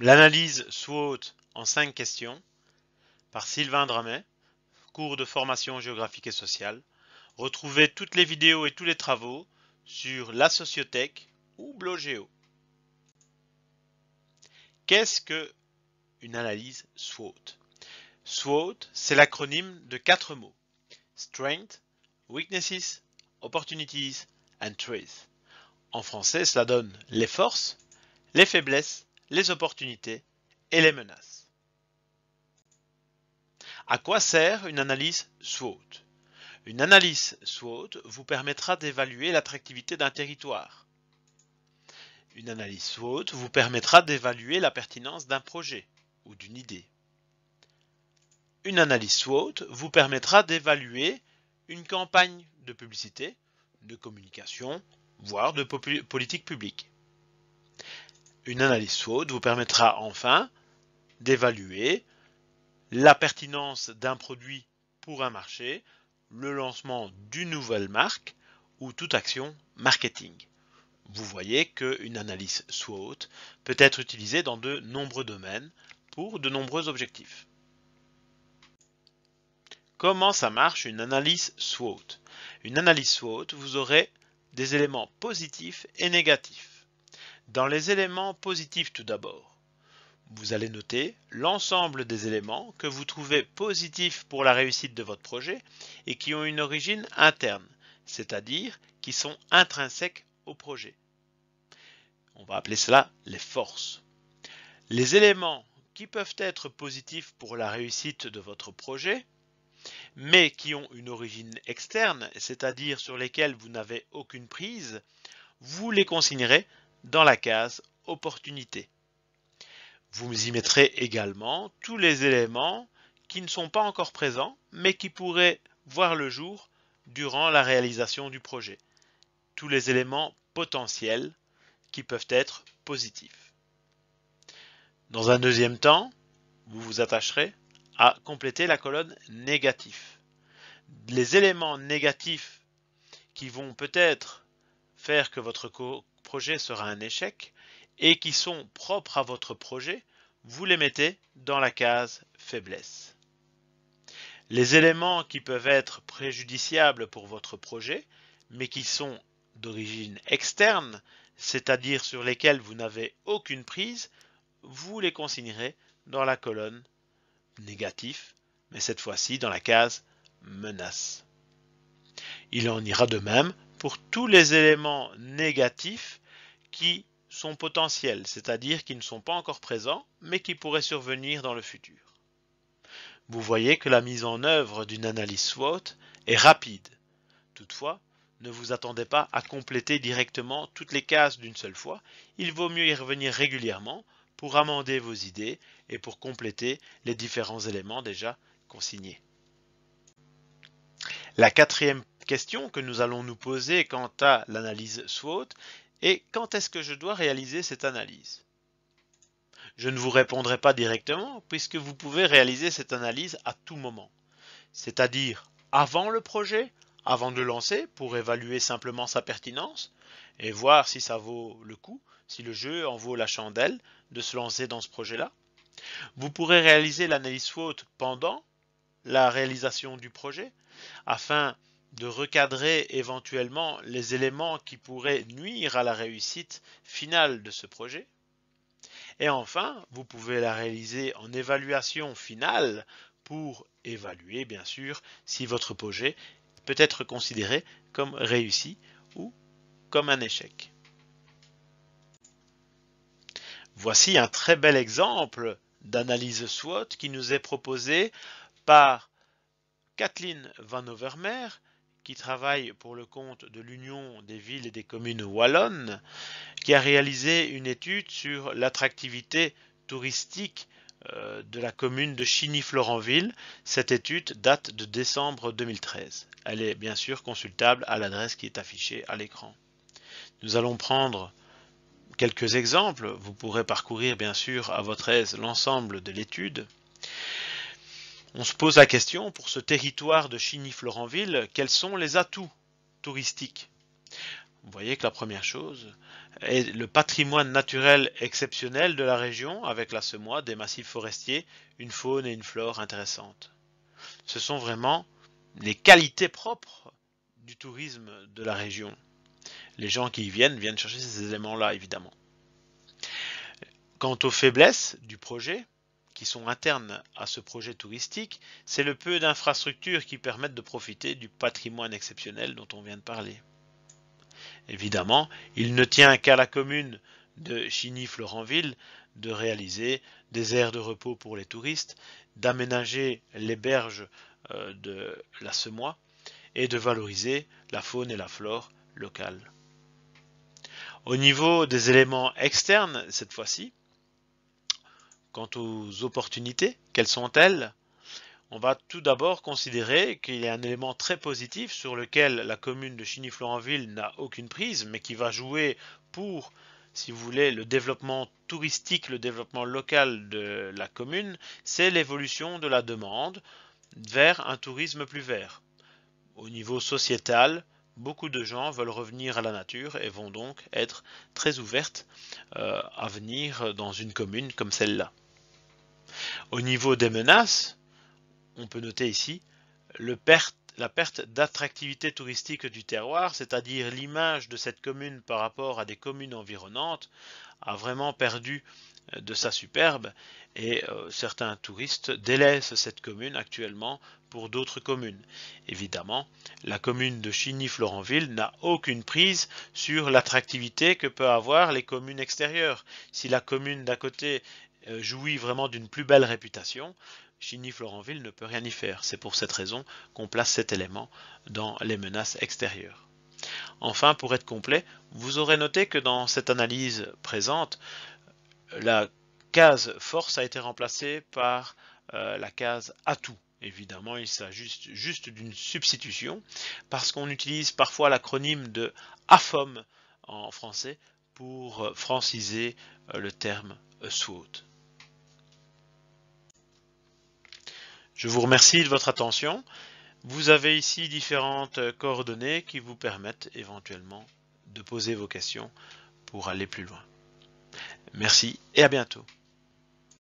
L'analyse SWOT en 5 questions par Sylvain Dramet, cours de formation géographique et sociale. Retrouvez toutes les vidéos et tous les travaux sur la Sociothèque ou Blogéo. Qu'est-ce que une analyse SWOT SWOT, c'est l'acronyme de 4 mots. Strength, Weaknesses, Opportunities and Trace. En français, cela donne les forces, les faiblesses, les opportunités et les menaces. À quoi sert une analyse SWOT Une analyse SWOT vous permettra d'évaluer l'attractivité d'un territoire. Une analyse SWOT vous permettra d'évaluer la pertinence d'un projet ou d'une idée. Une analyse SWOT vous permettra d'évaluer une campagne de publicité, de communication, voire de politique publique. Une analyse SWOT vous permettra enfin d'évaluer la pertinence d'un produit pour un marché, le lancement d'une nouvelle marque ou toute action marketing. Vous voyez qu'une analyse SWOT peut être utilisée dans de nombreux domaines pour de nombreux objectifs. Comment ça marche une analyse SWOT Une analyse SWOT, vous aurez des éléments positifs et négatifs. Dans les éléments positifs tout d'abord, vous allez noter l'ensemble des éléments que vous trouvez positifs pour la réussite de votre projet et qui ont une origine interne, c'est-à-dire qui sont intrinsèques au projet. On va appeler cela les forces. Les éléments qui peuvent être positifs pour la réussite de votre projet, mais qui ont une origine externe, c'est-à-dire sur lesquels vous n'avez aucune prise, vous les consignerez dans la case opportunité. Vous y mettrez également tous les éléments qui ne sont pas encore présents, mais qui pourraient voir le jour durant la réalisation du projet. Tous les éléments potentiels qui peuvent être positifs. Dans un deuxième temps, vous vous attacherez à compléter la colonne négatif. Les éléments négatifs qui vont peut-être faire que votre sera un échec et qui sont propres à votre projet, vous les mettez dans la case faiblesse. Les éléments qui peuvent être préjudiciables pour votre projet, mais qui sont d'origine externe, c'est-à-dire sur lesquels vous n'avez aucune prise, vous les consignerez dans la colonne négatif, mais cette fois-ci dans la case menace. Il en ira de même pour tous les éléments négatifs qui sont potentiels, c'est-à-dire qui ne sont pas encore présents, mais qui pourraient survenir dans le futur. Vous voyez que la mise en œuvre d'une analyse SWOT est rapide. Toutefois, ne vous attendez pas à compléter directement toutes les cases d'une seule fois, il vaut mieux y revenir régulièrement pour amender vos idées et pour compléter les différents éléments déjà consignés. La quatrième question que nous allons nous poser quant à l'analyse SWOT et quand est-ce que je dois réaliser cette analyse Je ne vous répondrai pas directement puisque vous pouvez réaliser cette analyse à tout moment, c'est-à-dire avant le projet, avant de le lancer pour évaluer simplement sa pertinence et voir si ça vaut le coup, si le jeu en vaut la chandelle de se lancer dans ce projet-là. Vous pourrez réaliser l'analyse SWOT pendant la réalisation du projet afin de recadrer éventuellement les éléments qui pourraient nuire à la réussite finale de ce projet. Et enfin, vous pouvez la réaliser en évaluation finale pour évaluer, bien sûr, si votre projet peut être considéré comme réussi ou comme un échec. Voici un très bel exemple d'analyse SWOT qui nous est proposé par Kathleen Van Overmeer, qui travaille pour le compte de l'Union des villes et des communes wallonnes, qui a réalisé une étude sur l'attractivité touristique euh, de la commune de Chigny-Florenville. Cette étude date de décembre 2013. Elle est bien sûr consultable à l'adresse qui est affichée à l'écran. Nous allons prendre quelques exemples. Vous pourrez parcourir bien sûr à votre aise l'ensemble de l'étude. On se pose la question, pour ce territoire de chigny florentville quels sont les atouts touristiques Vous voyez que la première chose est le patrimoine naturel exceptionnel de la région, avec la semois, des massifs forestiers, une faune et une flore intéressantes. Ce sont vraiment les qualités propres du tourisme de la région. Les gens qui y viennent viennent chercher ces éléments-là, évidemment. Quant aux faiblesses du projet, qui sont internes à ce projet touristique, c'est le peu d'infrastructures qui permettent de profiter du patrimoine exceptionnel dont on vient de parler. Évidemment, il ne tient qu'à la commune de Chigny-Florenville de réaliser des aires de repos pour les touristes, d'aménager les berges euh, de la Semois et de valoriser la faune et la flore locale. Au niveau des éléments externes, cette fois-ci, Quant aux opportunités, quelles sont-elles On va tout d'abord considérer qu'il y a un élément très positif sur lequel la commune de chigny florentville n'a aucune prise, mais qui va jouer pour, si vous voulez, le développement touristique, le développement local de la commune, c'est l'évolution de la demande vers un tourisme plus vert. Au niveau sociétal, beaucoup de gens veulent revenir à la nature et vont donc être très ouvertes euh, à venir dans une commune comme celle-là. Au niveau des menaces, on peut noter ici la perte d'attractivité touristique du terroir, c'est-à-dire l'image de cette commune par rapport à des communes environnantes, a vraiment perdu euh, de sa superbe et euh, certains touristes délaissent cette commune actuellement pour d'autres communes. Évidemment, la commune de chigny florentville n'a aucune prise sur l'attractivité que peuvent avoir les communes extérieures. Si la commune d'à côté euh, jouit vraiment d'une plus belle réputation, chigny Florentville ne peut rien y faire. C'est pour cette raison qu'on place cet élément dans les menaces extérieures. Enfin, pour être complet, vous aurez noté que dans cette analyse présente, la case force a été remplacée par euh, la case atout. Évidemment, il s'agit juste, d'une substitution, parce qu'on utilise parfois l'acronyme de AFOM en français pour euh, franciser le terme SWOT. Je vous remercie de votre attention. Vous avez ici différentes coordonnées qui vous permettent éventuellement de poser vos questions pour aller plus loin. Merci et à bientôt.